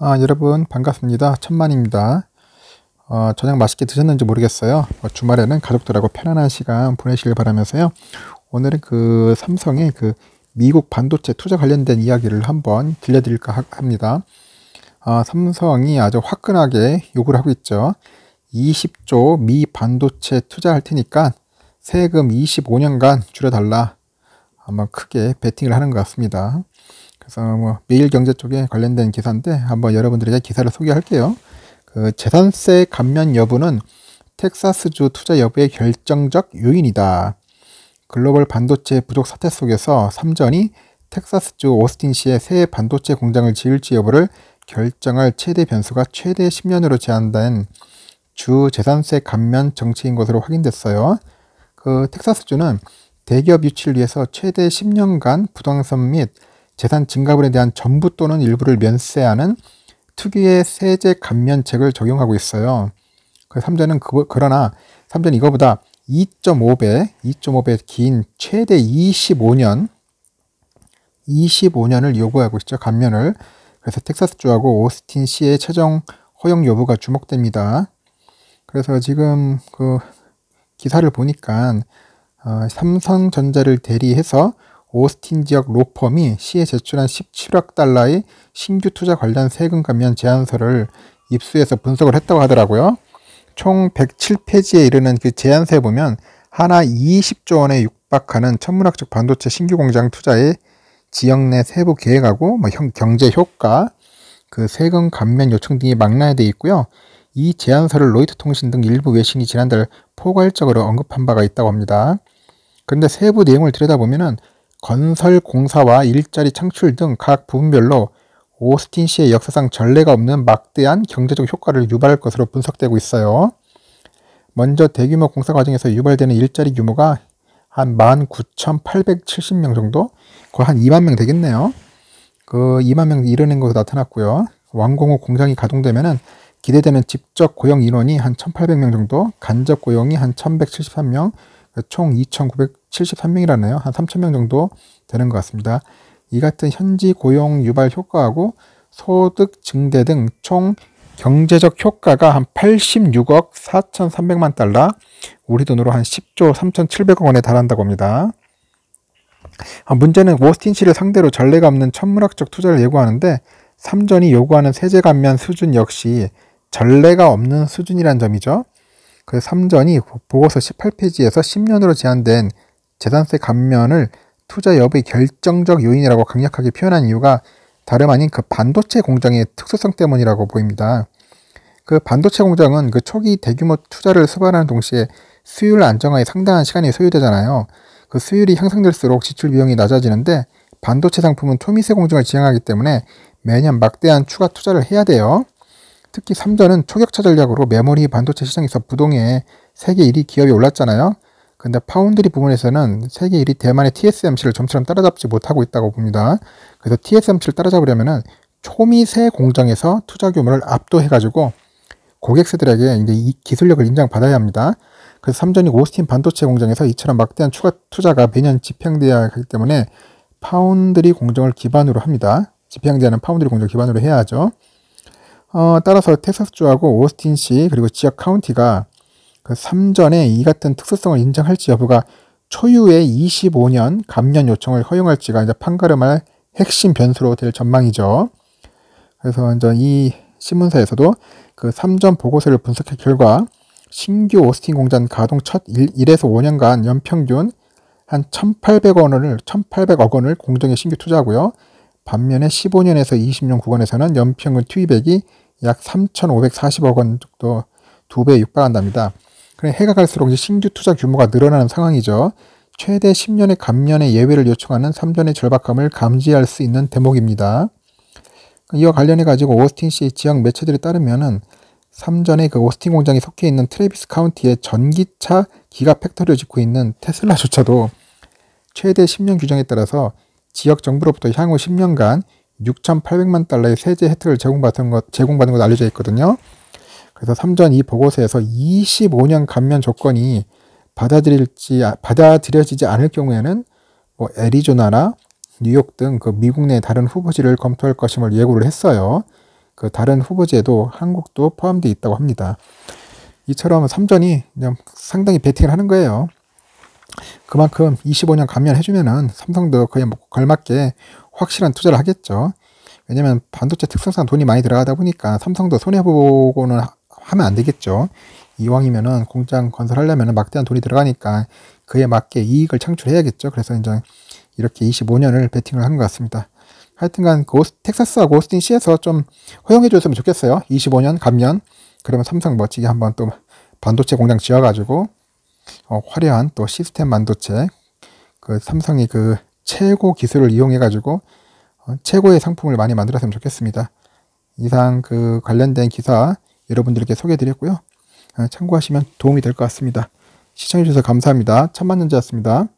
아, 여러분 반갑습니다. 천만입니다. 어, 저녁 맛있게 드셨는지 모르겠어요. 어, 주말에는 가족들하고 편안한 시간 보내시길 바라면서요. 오늘은 그 삼성의 그 미국 반도체 투자 관련된 이야기를 한번 들려드릴까 합니다. 아, 삼성이 아주 화끈하게 요구를 하고 있죠. 20조 미 반도체 투자할 테니까 세금 25년간 줄여달라. 아마 크게 베팅을 하는 것 같습니다. 그래서 뭐 매일경제 쪽에 관련된 기사인데 한번 여러분들에게 기사를 소개할게요. 그 재산세 감면 여부는 텍사스주 투자 여부의 결정적 요인이다. 글로벌 반도체 부족 사태 속에서 삼전이 텍사스주 오스틴시의새 반도체 공장을 지을지 여부를 결정할 최대 변수가 최대 10년으로 제한된 주 재산세 감면 정책인 것으로 확인됐어요. 그 텍사스주는 대기업 유치를 위해서 최대 10년간 부동산 및 재산 증가분에 대한 전부 또는 일부를 면세하는 특유의 세제 감면책을 적용하고 있어요. 그 3조는 그, 그러나 3조 이거보다 2.5배, 2.5배 긴 최대 25년, 25년을 요구하고 있죠. 감면을. 그래서 텍사스주하고 오스틴 시의 최종 허용 여부가 주목됩니다. 그래서 지금 그 기사를 보니까 어, 삼성전자를 대리해서 오스틴 지역 로펌이 시에 제출한 17억 달러의 신규 투자 관련 세금 감면 제안서를 입수해서 분석을 했다고 하더라고요. 총 107페이지에 이르는 그 제안서에 보면 하나 20조 원에 육박하는 천문학적 반도체 신규 공장 투자의 지역 내 세부 계획하고 뭐 경제 효과, 그 세금 감면 요청 등이 망라되어 있고요. 이 제안서를 로이터 통신 등 일부 외신이 지난달 포괄적으로 언급한 바가 있다고 합니다. 그런데 세부 내용을 들여다보면은 건설 공사와 일자리 창출 등 각 부분별로 오스틴 시의 역사상 전례가 없는 막대한 경제적 효과를 유발할 것으로 분석되고 있어요. 먼저 대규모 공사 과정에서 유발되는 일자리 규모가 한 19,870명 정도? 거의 한 2만 명 되겠네요. 그 2만 명 이르는 것으로 나타났고요. 완공 후 공장이 가동되면 기대되는 직접 고용 인원이 한 1,800명 정도, 간접 고용이 한 1,173명, 총 2,973명이라네요. 한 3,000명 정도 되는 것 같습니다. 이 같은 현지 고용 유발 효과하고 소득 증대 등 총 경제적 효과가 한 86억 4,300만 달러, 우리 돈으로 한 10조 3,700억 원에 달한다고 합니다. 아, 문제는 워스틴 씨를 상대로 전례가 없는 천문학적 투자를 예고하는데 삼전이 요구하는 세제 감면 수준 역시 전례가 없는 수준이란 점이죠. 그래 3전이 보고서 18페이지에서 10년으로 제한된 재산세 감면을 투자 여부의 결정적 요인이라고 강력하게 표현한 이유가 다름 아닌 그 반도체 공장의 특수성 때문이라고 보입니다. 그 반도체 공장은 그 초기 대규모 투자를 수반하는 동시에 수율 안정화에 상당한 시간이 소요되잖아요. 그 수율이 향상될수록 지출 비용이 낮아지는데 반도체 상품은 초미세 공정을 지향하기 때문에 매년 막대한 추가 투자를 해야 돼요. 특히 3전은 초격차 전략으로 메모리 반도체 시장에서 부동의 세계 1위 기업이 올랐잖아요. 근데 파운드리 부분에서는 세계 1위 대만의 TSMC를 점처럼 따라잡지 못하고 있다고 봅니다. 그래서 TSMC를 따라잡으려면은 초미세 공정에서 투자 규모를 압도해가지고 고객들에게 이제 이 기술력을 인정받아야 합니다. 그래서 삼전이 오스틴 반도체 공장에서 이처럼 막대한 추가 투자가 매년 집행되어야 하기 때문에 파운드리 공정을 기반으로 합니다. 집행되는 파운드리 공정 을 기반으로 해야 하죠. 어, 따라서 텍사스주하고 오스틴시 그리고 지역 카운티가 그 3전에 이 같은 특수성을 인정할지 여부가 초유의 25년 감면 요청을 허용할지가 이제 판가름할 핵심 변수로 될 전망이죠. 그래서 이제 이 신문사에서도 그 3전 보고서를 분석한 결과 신규 오스틴 공장 가동 첫 1, 에서 5년간 연평균 한1 8 0 0 원을 1,800억 원을 공정에 신규 투자하고요. 반면에 15년에서 20년 구간에서는 연평균 투입액이 약 3,540억 원 정도 두 배에 육박한답니다. 그래 해가 갈수록 이제 신규 투자 규모가 늘어나는 상황이죠. 최대 10년의 감면의 예외를 요청하는 3전의 절박함을 감지할 수 있는 대목입니다. 이와 관련해 가지고 오스틴 시 지역 매체들에 따르면은 3전의그 오스틴 공장이 속해 있는 트레비스 카운티의 전기차 기가 팩토리를 짓고 있는 테슬라조차도 최대 10년 규정에 따라서 지역 정부로부터 향후 10년간 6,800만 달러의 세제 혜택을 제공받은 것, 제공받은 것 알려져 있거든요. 그래서 3전 이 보고서에서 25년 감면 조건이 받아들일지, 아, 받아들여지지 않을 경우에는 뭐 애리조나나 뉴욕 등 그 미국 내 다른 후보지를 검토할 것임을 예고를 했어요. 그 다른 후보지에도 한국도 포함되어 있다고 합니다. 이처럼 3전이 그냥 상당히 베팅을 하는 거예요. 그만큼 25년 감면해주면은 삼성도 거의 뭐 걸맞게 확실한 투자를 하겠죠. 왜냐면 반도체 특성상 돈이 많이 들어가다 보니까 삼성도 손해보고는 하면 안 되겠죠. 이왕이면은 공장 건설하려면 막대한 돈이 들어가니까 그에 맞게 이익을 창출해야겠죠. 그래서 이제 이렇게 25년을 베팅을 한 것 같습니다. 하여튼간 고스, 그 텍사스하고 오스틴 시에서 좀 허용해 줬으면 좋겠어요. 25년 감면 그러면 삼성 멋지게 한번 또 반도체 공장 지어가지고 어, 화려한 또 시스템 반도체 그 삼성이 그 최고 기술을 이용해 가지고 어, 최고의 상품을 많이 만들었으면 좋겠습니다. 이상 그 관련된 기사 여러분들께 소개해드렸고요. 어, 참고하시면 도움이 될 것 같습니다. 시청해주셔서 감사합니다. 천만년자였습니다.